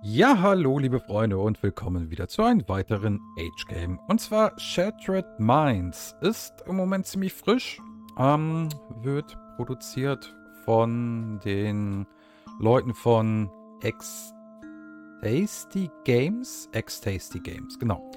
Ja, hallo liebe Freunde und willkommen wieder zu einem weiteren Age-Game. Und zwar Shattered Minds ist im Moment ziemlich frisch, ähm, wird produziert von den Leuten von X-Tasty Games. X-Tasty Games, genau.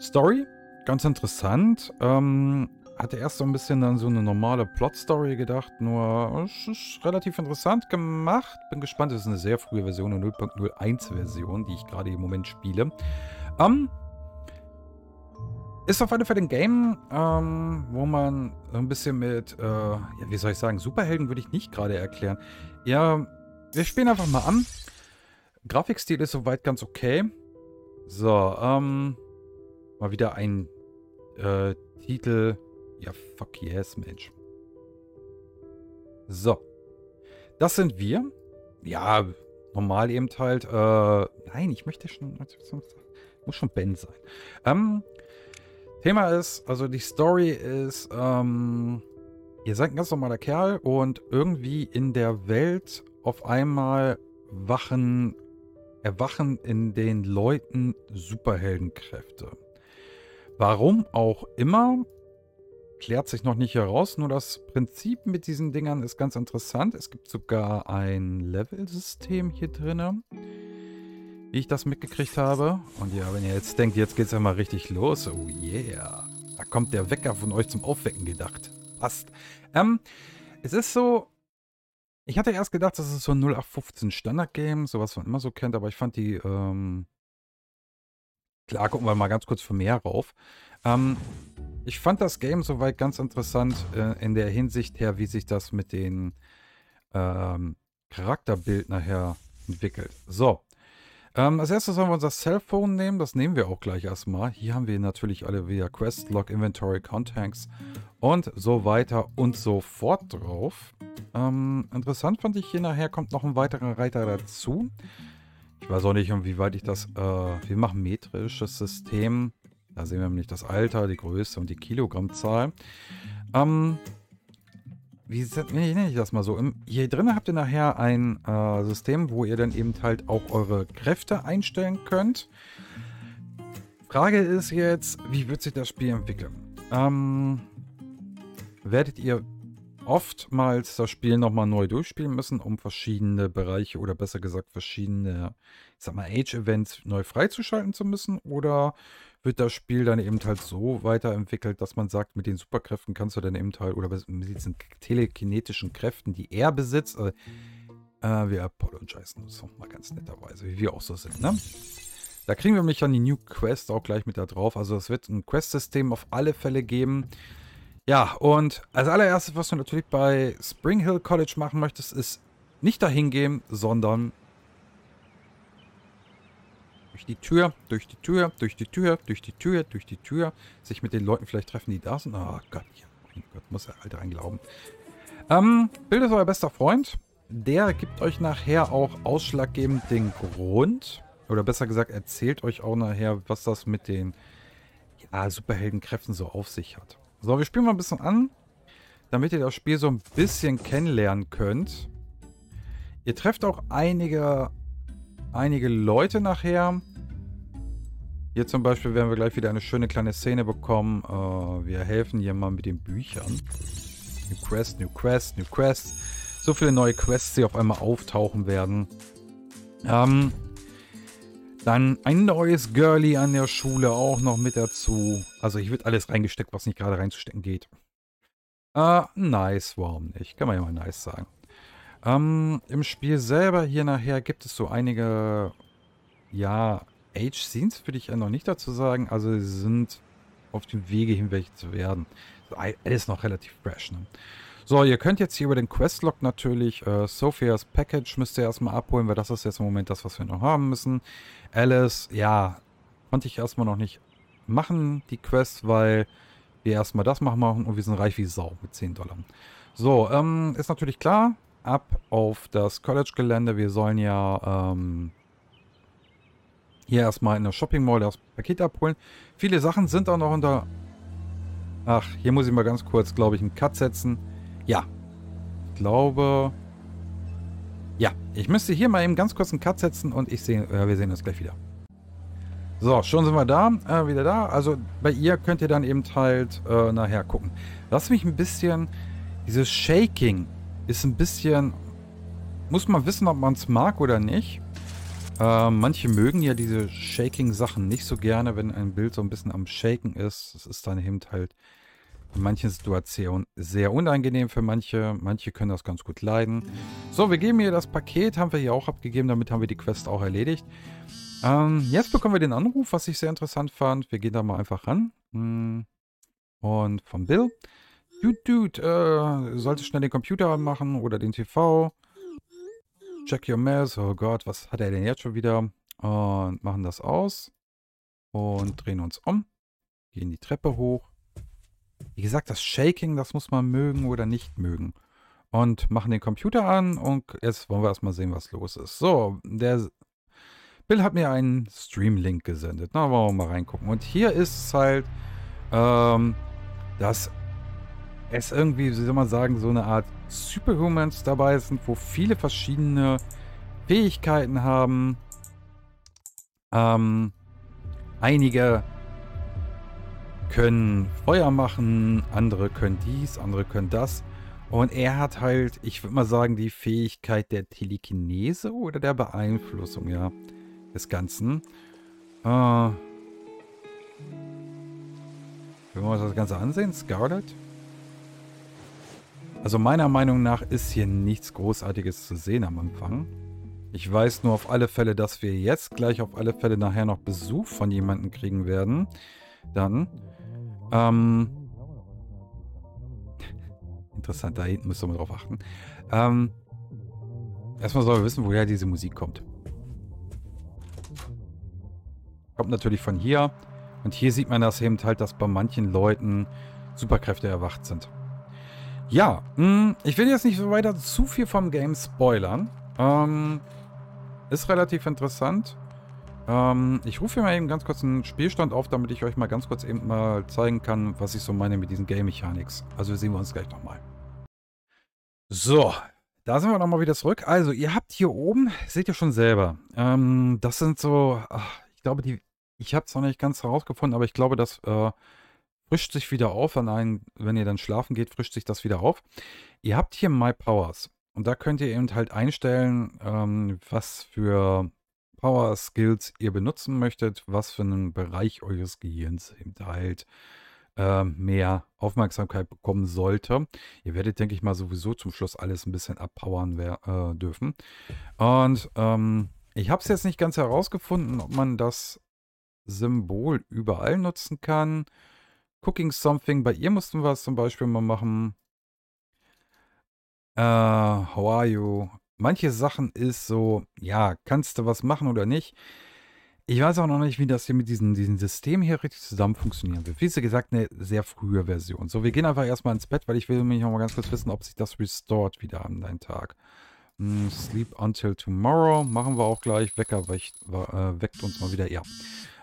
Story, ganz interessant. Ähm, hatte erst so ein bisschen dann so eine normale Plot-Story gedacht, nur es ist relativ interessant gemacht. Bin gespannt, es ist eine sehr frühe Version, eine 0.01-Version, die ich gerade im Moment spiele. Ähm, ist auf alle Fälle ein Game, ähm, wo man ein bisschen mit, äh, ja, wie soll ich sagen, Superhelden würde ich nicht gerade erklären. Ja, wir spielen einfach mal an. Grafikstil ist soweit ganz okay. So, ähm, mal wieder ein äh, Titel, ja, fuck yes, Mensch. So. Das sind wir. Ja, normal eben halt. Äh, nein, ich möchte schon. Muss schon Ben sein. Ähm, Thema ist, also die Story ist, ähm, ihr seid ein ganz normaler Kerl und irgendwie in der Welt auf einmal wachen, erwachen in den Leuten Superheldenkräfte. Warum auch immer, klärt sich noch nicht heraus, nur das Prinzip mit diesen Dingern ist ganz interessant. Es gibt sogar ein Level-System hier drin, wie ich das mitgekriegt habe. Und ja, wenn ihr jetzt denkt, jetzt geht's ja mal richtig los, oh yeah, da kommt der Wecker von euch zum Aufwecken gedacht. Passt. Ähm, es ist so, ich hatte erst gedacht, das ist so ein 0815 Standard-Game, sowas man immer so kennt, aber ich fand die, ähm, Klar, gucken wir mal ganz kurz für mehr rauf. Ähm, ich fand das Game soweit ganz interessant äh, in der Hinsicht her, wie sich das mit den ähm, Charakterbild nachher entwickelt. So. Ähm, als erstes sollen wir unser Cellphone nehmen. Das nehmen wir auch gleich erstmal. Hier haben wir natürlich alle wieder Quest, Log, Inventory, Contacts und so weiter und so fort drauf. Ähm, interessant fand ich hier nachher kommt noch ein weiterer Reiter dazu. Ich weiß auch nicht, inwieweit ich das. Äh, wir machen metrisches System. Da sehen wir nämlich das Alter, die Größe und die Kilogrammzahl. Ähm, wie nenne ich das mal so? Im, ähm, hier drin habt ihr nachher ein äh, System, wo ihr dann eben halt auch eure Kräfte einstellen könnt. Frage ist jetzt, wie wird sich das Spiel entwickeln? Ähm, werdet ihr oftmals das Spiel nochmal neu durchspielen müssen, um verschiedene Bereiche oder besser gesagt verschiedene, ich sag mal, Age-Events neu freizuschalten zu müssen? Oder wird das Spiel dann eben halt so weiterentwickelt, dass man sagt, mit den Superkräften kannst du dann eben halt, oder mit diesen telekinetischen Kräften, die er besitzt, äh, äh, wir apologisen uns nochmal ganz netterweise, wie wir auch so sind, ne? Da kriegen wir nämlich dann die New Quest auch gleich mit da drauf. Also es wird ein Quest-System auf alle Fälle geben. Ja, und als allererstes, was du natürlich bei Spring Hill College machen möchtest, ist nicht dahin gehen, sondern durch die Tür, durch die Tür, durch die Tür, durch die Tür, durch die Tür. Sich mit den Leuten vielleicht treffen, die da sind. Oh Gott, ja, mein Gott, muss der Alte glauben. Ähm, Bild ist euer bester Freund. Der gibt euch nachher auch ausschlaggebend den Grund. Oder besser gesagt, erzählt euch auch nachher, was das mit den ja, Superheldenkräften so auf sich hat. So, wir spielen mal ein bisschen an, damit ihr das Spiel so ein bisschen kennenlernen könnt. Ihr trefft auch einige einige Leute nachher. Hier zum Beispiel werden wir gleich wieder eine schöne kleine Szene bekommen. Äh, wir helfen hier mal mit den Büchern. New Quest, New Quest, New Quest. So viele neue Quests, die auf einmal auftauchen werden. Ähm, dann ein neues Girlie an der Schule auch noch mit dazu. Also hier wird alles reingesteckt, was nicht gerade reinzustecken geht. Äh, nice, warum nicht? Kann man ja mal nice sagen. Ähm, Im Spiel selber hier nachher gibt es so einige, ja, Age-Scenes würde ich ja noch nicht dazu sagen. Also sie sind auf dem Wege hinweg zu werden. Alles noch relativ fresh. Ne? So, ihr könnt jetzt hier über den Questlog natürlich äh, Sophias Package müsst ihr erstmal abholen, weil das ist jetzt im Moment das, was wir noch haben müssen. Alice, ja, konnte ich erstmal noch nicht machen, die Quest, weil wir erstmal das machen und wir sind reich wie Sau mit 10 Dollar. So, ähm, ist natürlich klar, ab auf das College-Gelände. Wir sollen ja ähm, hier erstmal in der Shopping Mall das Paket abholen. Viele Sachen sind auch noch unter... Ach, hier muss ich mal ganz kurz, glaube ich, einen Cut setzen. Ja, ich glaube... Ja, ich müsste hier mal eben ganz kurz einen Cut setzen und ich sehe, äh, wir sehen uns gleich wieder. So, schon sind wir da, äh, wieder da. Also bei ihr könnt ihr dann eben halt äh, nachher gucken. Lass mich ein bisschen dieses Shaking ist ein bisschen... Muss man wissen, ob man es mag oder nicht. Äh, manche mögen ja diese Shaking-Sachen nicht so gerne, wenn ein Bild so ein bisschen am Shaken ist. Das ist dann eben halt in manchen Situationen sehr unangenehm für manche. Manche können das ganz gut leiden. So, wir geben hier das Paket, haben wir hier auch abgegeben, damit haben wir die Quest auch erledigt. Ähm, jetzt bekommen wir den Anruf, was ich sehr interessant fand. Wir gehen da mal einfach ran. Mm. Und vom Bill. Dude, Dude, äh, solltest schnell den Computer anmachen oder den TV. Check your mess. Oh Gott, was hat er denn jetzt schon wieder? Und machen das aus. Und drehen uns um. Gehen die Treppe hoch. Wie gesagt, das Shaking, das muss man mögen oder nicht mögen. Und machen den Computer an und jetzt wollen wir erstmal sehen, was los ist. So, der Bill hat mir einen Stream-Link gesendet. Na, wollen wir mal reingucken. Und hier ist halt ähm, das es irgendwie, wie soll man sagen, so eine Art Superhumans dabei sind, wo viele verschiedene Fähigkeiten haben. Ähm, einige können Feuer machen, andere können dies, andere können das. Und er hat halt, ich würde mal sagen, die Fähigkeit der Telekinese oder der Beeinflussung, ja, des Ganzen. Äh, wenn wir uns das Ganze ansehen, Scarlet. Also meiner Meinung nach ist hier nichts Großartiges zu sehen am Empfang. Ich weiß nur auf alle Fälle, dass wir jetzt gleich auf alle Fälle nachher noch Besuch von jemandem kriegen werden. Dann. Ähm, interessant, da hinten müssen wir drauf achten. Ähm, erstmal sollen wir wissen, woher diese Musik kommt. Kommt natürlich von hier. Und hier sieht man das eben halt, dass bei manchen Leuten Superkräfte erwacht sind. Ja, mh, mm, ich will jetzt nicht so weiter zu viel vom Game spoilern. Ähm, ist relativ interessant. Ähm, ich rufe hier mal eben ganz kurz einen Spielstand auf, damit ich euch mal ganz kurz eben mal zeigen kann, was ich so meine mit diesen Game-Mechanics. Also sehen wir uns gleich nochmal. So, da sind wir nochmal wieder zurück. Also, ihr habt hier oben, seht ihr schon selber, ähm, das sind so, ach, ich glaube, die, ich habe es noch nicht ganz herausgefunden, aber ich glaube, dass äh, frischt sich wieder auf. An einen, wenn ihr dann schlafen geht, frischt sich das wieder auf. Ihr habt hier My Powers. Und da könnt ihr eben halt einstellen, ähm, was für Power Skills ihr benutzen möchtet, was für einen Bereich eures Gehirns eben halt ähm, mehr Aufmerksamkeit bekommen sollte. Ihr werdet, denke ich mal, sowieso zum Schluss alles ein bisschen abpowern äh, dürfen. Und ähm, ich habe es jetzt nicht ganz herausgefunden, ob man das Symbol überall nutzen kann Cooking Something. Bei ihr mussten wir es zum Beispiel mal machen. Äh, how are you? Manche Sachen ist so, ja, kannst du was machen oder nicht? Ich weiß auch noch nicht, wie das hier mit diesem diesen System hier richtig zusammen funktionieren wird. Wie gesagt, eine sehr frühe Version. So, wir gehen einfach erstmal ins Bett, weil ich will mich nochmal ganz kurz wissen, ob sich das restored wieder an deinen Tag. Hm, sleep until tomorrow. Machen wir auch gleich. Wecker weckt, äh, weckt uns mal wieder. Ja.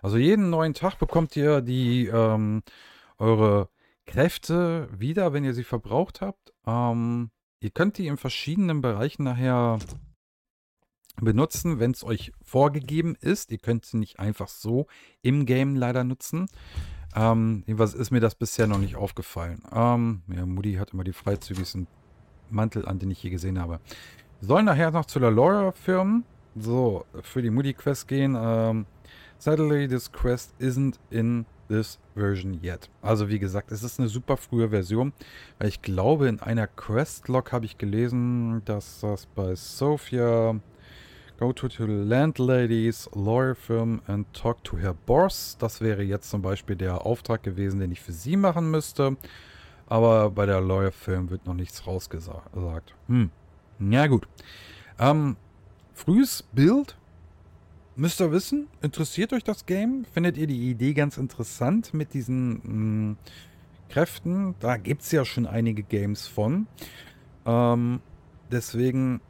Also jeden neuen Tag bekommt ihr die ähm, eure Kräfte wieder, wenn ihr sie verbraucht habt. Ähm, ihr könnt die in verschiedenen Bereichen nachher benutzen, wenn es euch vorgegeben ist. Ihr könnt sie nicht einfach so im Game leider nutzen. Ähm, jedenfalls ist mir das bisher noch nicht aufgefallen. Ähm, ja, Moody hat immer die freizügigsten Mantel an, den ich je gesehen habe. Wir sollen nachher noch zu der Laura firmen. So, für die Moody Quest gehen. Ähm, sadly, this quest isn't in this version yet. Also wie gesagt, es ist eine super frühe Version, weil ich glaube, in einer Questlog habe ich gelesen, dass das bei Sophia Go to the Landlady's Lawyer Firm and talk to her boss. Das wäre jetzt zum Beispiel der Auftrag gewesen, den ich für sie machen müsste. Aber bei der Lawyer Firm wird noch nichts rausgesagt. Hm. Na ja, gut. Ähm, frühes Bild müsst ihr wissen, interessiert euch das Game? Findet ihr die Idee ganz interessant mit diesen mh, hm, Kräften? Da gibt es ja schon einige Games von. Ähm, deswegen,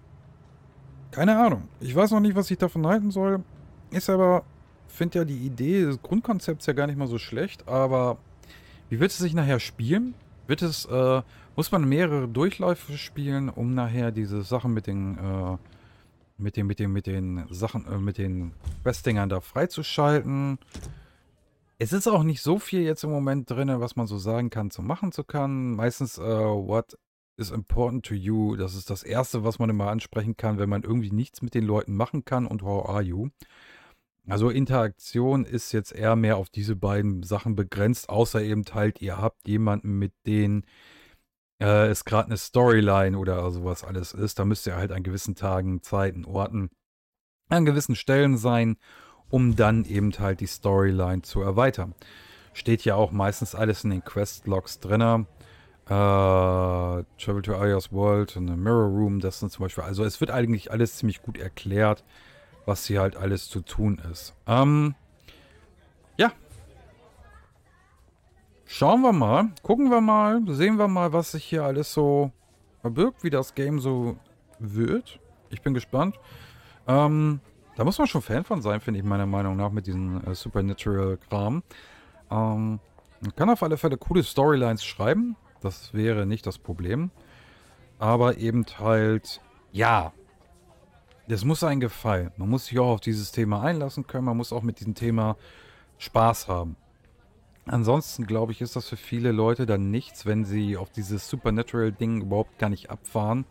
keine Ahnung. Ich weiß noch nicht, was ich davon halten soll. Ist aber, finde ja die Idee, des Grundkonzepts ja gar nicht mal so schlecht, aber wie wird es sich nachher spielen? Wird es, äh, muss man mehrere Durchläufe spielen, um nachher diese Sachen mit den äh, mit den, mit den, mit den Sachen, äh, mit den Questingern da freizuschalten. Es ist auch nicht so viel jetzt im Moment drin, was man so sagen kann, zu machen zu kann. Meistens, äh, what is important to you? Das ist das Erste, was man immer ansprechen kann, wenn man irgendwie nichts mit den Leuten machen kann und how are you? Also Interaktion ist jetzt eher mehr auf diese beiden Sachen begrenzt, außer eben halt, ihr habt jemanden, mit denen äh, es gerade eine Storyline oder sowas alles ist, da müsst ihr halt an gewissen Tagen, Zeiten, Orten, an gewissen Stellen sein, um dann eben halt die Storyline zu erweitern. Steht ja auch meistens alles in den Quest-Logs drin. Äh, Travel to Alias World und Mirror Room, das sind zum Beispiel. Also es wird eigentlich alles ziemlich gut erklärt, was hier halt alles zu tun ist. Ähm, ja, Schauen wir mal, gucken wir mal, sehen wir mal, was sich hier alles so verbirgt, wie das Game so wird. Ich bin gespannt. Ähm, da muss man schon Fan von sein, finde ich meiner Meinung nach, mit diesem äh, Supernatural-Kram. Ähm, man kann auf alle Fälle coole Storylines schreiben. Das wäre nicht das Problem. Aber eben halt, ja, das muss einen gefallen. Man muss sich auch auf dieses Thema einlassen können. Man muss auch mit diesem Thema Spaß haben. Ansonsten glaube ich, ist das für viele Leute dann nichts, wenn sie auf dieses Supernatural-Ding überhaupt gar nicht abfahren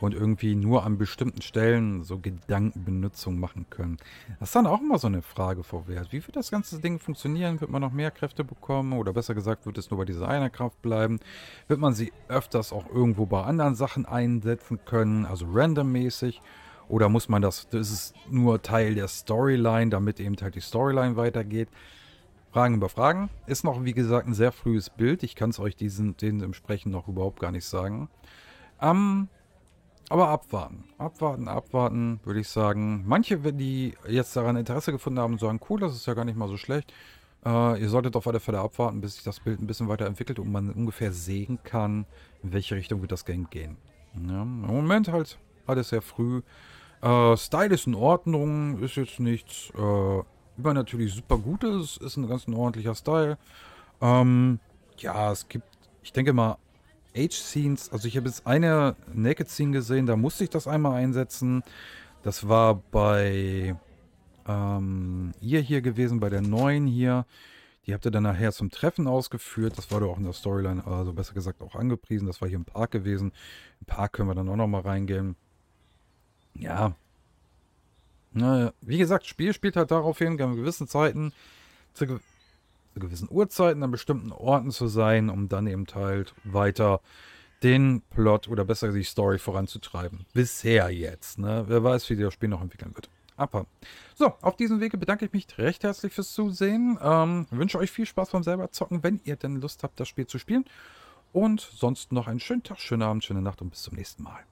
und irgendwie nur an bestimmten Stellen so Gedankenbenutzung machen können. Das ist dann auch immer so eine Frage vorwärts. Wie wird das ganze Ding funktionieren? Wird man noch mehr Kräfte bekommen? Oder besser gesagt, wird es nur bei dieser einer Kraft bleiben? Wird man sie öfters auch irgendwo bei anderen Sachen einsetzen können? Also randommäßig? Oder muss man das, das ist nur Teil der Storyline, damit eben halt die Storyline weitergeht? Fragen über Fragen. Ist noch, wie gesagt, ein sehr frühes Bild. Ich kann es euch diesen, denen entsprechend noch überhaupt gar nicht sagen. Ähm, aber abwarten. Abwarten, abwarten, würde ich sagen. Manche, wenn die jetzt daran Interesse gefunden haben, sagen, cool, das ist ja gar nicht mal so schlecht. Äh, ihr solltet auf alle Fälle abwarten, bis sich das Bild ein bisschen weiterentwickelt und man ungefähr sehen kann, in welche Richtung wird das Game gehen. Ja, Im Moment halt alles sehr früh. Äh, Style ist in Ordnung, ist jetzt nichts äh, übernatürlich super gut ist, ist ein ganz ordentlicher Style. Ähm, ja, es gibt, ich denke mal, Age-Scenes. Also ich habe jetzt eine Naked-Scene gesehen, da musste ich das einmal einsetzen. Das war bei ähm, ihr hier gewesen, bei der neuen hier. Die habt ihr dann nachher zum Treffen ausgeführt. Das war doch auch in der Storyline, also besser gesagt auch angepriesen. Das war hier im Park gewesen. Im Park können wir dann auch nochmal reingehen. Ja, naja, wie gesagt, Spiel spielt halt darauf hin, an gewissen Zeiten, zu, ge zu gewissen Uhrzeiten an bestimmten Orten zu sein, um dann eben halt weiter den Plot oder besser die Story voranzutreiben. Bisher jetzt, ne? Wer weiß, wie sich das Spiel noch entwickeln wird. Aber. So, auf diesem Wege bedanke ich mich recht herzlich fürs Zusehen. Ähm, wünsche euch viel Spaß beim selber zocken, wenn ihr denn Lust habt, das Spiel zu spielen. Und sonst noch einen schönen Tag, schönen Abend, schöne Nacht und bis zum nächsten Mal.